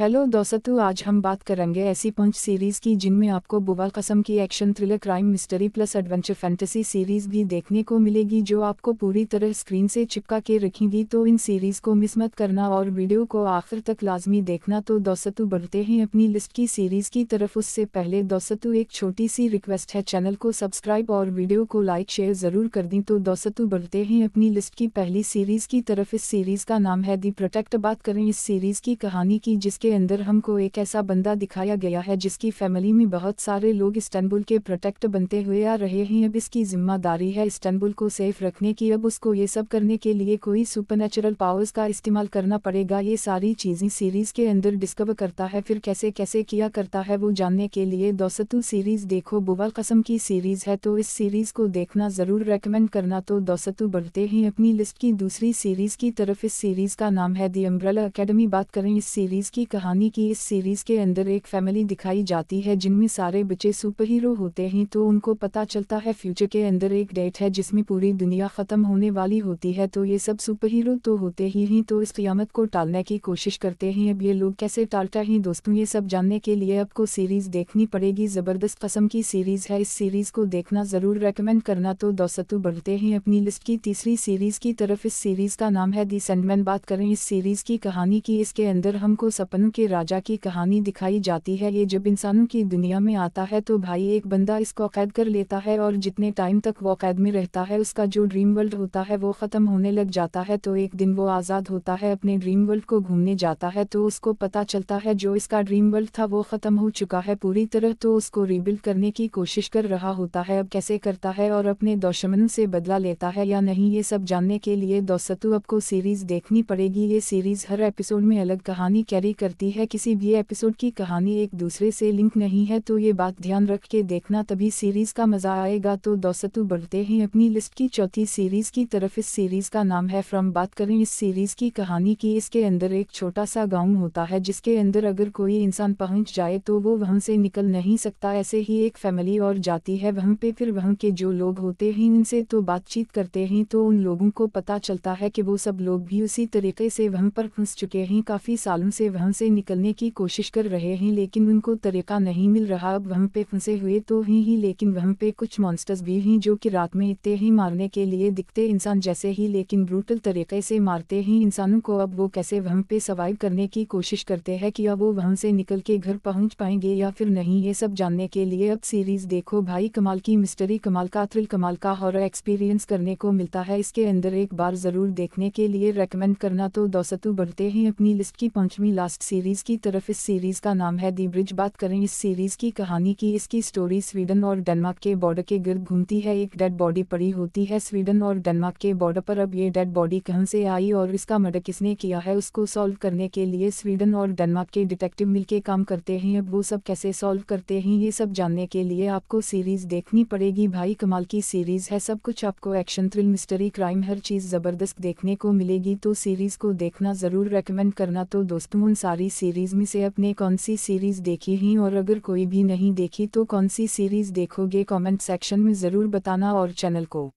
hello दोस्तों तो आज हम बात करेंगे ऐसी पंच सीरीज की जिनमें आपको बुवा कसम की action thriller crime mystery plus adventure fantasy series भी देखने को मिलेगी जो आपको पूरी तरह स्क्रीन से चिपका के रखेंगी तो इन सीरीज को मिस मत करना और वीडियो को आखिर तक लाजमी देखना तो दोस्तों तो बढ़ते हैं अपनी लिस्ट की सीरीज की तरफ उससे पहले दोस्तों तो एक छोटी सी रिक्वेस्ट है चैनल को सब्सक्राइब और वीडियो को लाइक शेयर जरूर कर दी तो दोस्तों बढ़ते हैं अपनी लिस्ट की पहली सीरीज की तरफ इस सीरीज का नाम है दी प्रोटेक्ट बात करें इस सीरीज की कहानी की जिसके के अंदर हमको एक ऐसा बंदा दिखाया गया है जिसकी फैमिली में बहुत सारे लोग इस्तानबुल के प्रोटेक्ट बनते हुए आ रहे हैं अब इसकी जिम्मेदारी है इस्तानबुल को सेफ रखने की अब उसको ये सब करने के लिए कोई सुपरनेचुरल पावर्स का इस्तेमाल करना पड़ेगा ये सारी चीज़ें सीरीज़ के अंदर डिस्कवर करता है फिर कैसे कैसे किया करता है वो जानने के लिए दोस्तु सीरीज़ देखो बुबल कसम की सीरीज़ है तो इस सीरीज़ को देखना ज़रूर रेकमेंड करना तो दोस्तु बढ़ते हैं अपनी लिस्ट की दूसरी सीरीज़ की तरफ इस सीरीज़ का नाम है दी अम्ब्रेला अकेडमी बात करें इस सीरीज़ की कहानी की इस सीरीज के अंदर एक फैमिली दिखाई जाती है जिनमें सारे बच्चे सुपर हीरो होते हैं तो उनको पता चलता है फ्यूचर के अंदर एक डेट है जिसमें पूरी दुनिया ख़त्म होने वाली होती है तो ये सब सुपर हीरो तो होते ही हैं तो इस क्यामत को टालने की कोशिश करते हैं अब ये लोग कैसे टालता है दोस्तों ये सब जानने के लिए आपको सीरीज़ देखनी पड़ेगी ज़बरदस्त कसम की सीरीज़ है इस सीरीज़ को देखना ज़रूर रेकमेंड करना तो दोस्तु बढ़ते हैं अपनी लिस्ट की तीसरी सीरीज़ की तरफ इस सीरीज़ का नाम है दी सेंडमैन बात करें इस सीरीज़ की कहानी की इसके अंदर हमको सपन वरन के राजा की कहानी दिखाई जाती है ये जब इंसानों की दुनिया में आता है तो भाई एक बंदा इसको कैद कर लेता है और जितने टाइम तक वो कैद में रहता है उसका जो ड्रीम वर्ल्ड होता है वो ख़त्म होने लग जाता है तो एक दिन वो आज़ाद होता है अपने ड्रीम वर्ल्ड को घूमने जाता है तो उसको पता चलता है जो इसका ड्रीम वर्ल्ड था वो ख़त्म हो चुका है पूरी तरह तो उसको रिबिल्ड करने की कोशिश कर रहा होता है अब कैसे करता है और अपने दुश्मन से बदला लेता है या नहीं ये सब जानने के लिए दोस्तों आपको सीरीज़ देखनी पड़ेगी ये सीरीज़ हर एपिसोड में अलग कहानी कैरी कर करती है किसी भी एपिसोड की कहानी एक दूसरे से लिंक नहीं है तो ये बात ध्यान रख के देखना तभी सीरीज़ का मज़ा आएगा तो दोस्तों बढ़ते हैं अपनी लिस्ट की चौथी सीरीज़ की तरफ इस सीरीज़ का नाम है फ्रॉम बात करें इस सीरीज़ की कहानी की इसके अंदर एक छोटा सा गाँव होता है जिसके अंदर अगर कोई इंसान पहुंच जाए तो वो वहां से निकल नहीं सकता ऐसे ही एक फैमिली और जाती है वहां पे फिर वहां के जो लोग होते हैं इनसे तो बातचीत करते हैं तो उन लोगों को पता चलता है कि वो सब लोग भी उसी तरीके से वहां पर फंस चुके हैं काफ़ी सालों से वहां से निकलने की कोशिश कर रहे हैं लेकिन उनको तरीका नहीं मिल रहा अब वहाँ पे फंसे हुए तो ही ही लेकिन वहाँ पे कुछ मॉन्स्टर्स भी हैं जो कि रात में इतने ही मारने के लिए दिखते इंसान जैसे ही लेकिन ब्रूटल तरीके से मारते हैं इंसानों को अब वो कैसे वहाँ पे सर्वाइव करने की कोशिश करते हैं कि अब वो वहाँ से निकल के घर पहुँच पाएंगे या फिर नहीं ये सब जानने के लिए अब सीरीज़ देखो भाई कमाल की मिस्टरी कमाल का थ्रिल कमाल का हॉर एक्सपीरियंस करने को मिलता है इसके अंदर एक बार ज़रूर देखने के लिए रेकमेंड करना तो दौसतू बढ़ते हैं अपनी लिस्ट की पाँचवीं लास्ट सीरीज की तरफ इस सीरीज का नाम है दी ब्रिज बात करें इस सीरीज की कहानी की इसकी स्टोरी स्वीडन और डेनमार्क के बॉर्डर के गिर्द घूमती है एक डेड बॉडी पड़ी होती है स्वीडन और डेनमार्क के बॉर्डर पर अब ये डेड बॉडी कहाँ से आई और इसका मर्डर किसने किया है उसको सॉल्व करने के लिए स्वीडन और डेनमार्क के डिटेक्टिव मिलकर काम करते हैं अब वो सब कैसे सॉल्व करते हैं ये सब जानने के लिए आपको सीरीज देखनी पड़ेगी भाई कमाल की सीरीज है सब कुछ आपको एक्शन थ्रिल मिस्टरी क्राइम हर चीज़ ज़बरदस्त देखने को मिलेगी तो सीरीज़ को देखना ज़रूर रेकमेंड करना तो दोस्तों उन सारी सारी सीरीज में से अपने कौन सी सीरीज देखी है और अगर कोई भी नहीं देखी तो कौन सी सीरीज देखोगे कमेंट सेक्शन में ज़रूर बताना और चैनल को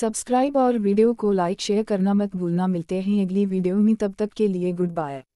सब्सक्राइब और वीडियो को लाइक शेयर करना मत भूलना मिलते हैं अगली वीडियो में तब तक के लिए गुड बाय